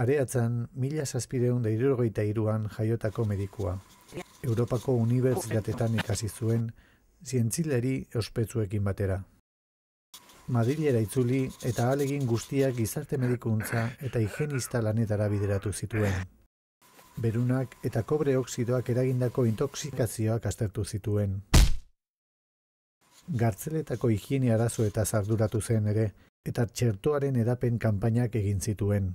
areatzen mila an da irurgoita jaiotako medikua. Europako Unibertsi datetan ikasi zuen, zientzileri ospetsuekin batera. Madilera itzuli eta alegin guztiak gizarte medikuntza eta higienista lanetara bideratu zituen. Berunak eta kobre oksidoak eragindako intoksikazioak astertu zituen. Gartzeletako higiene arazo eta zarduratu zen ere, eta txertoaren edapen kanpainak egin zituen.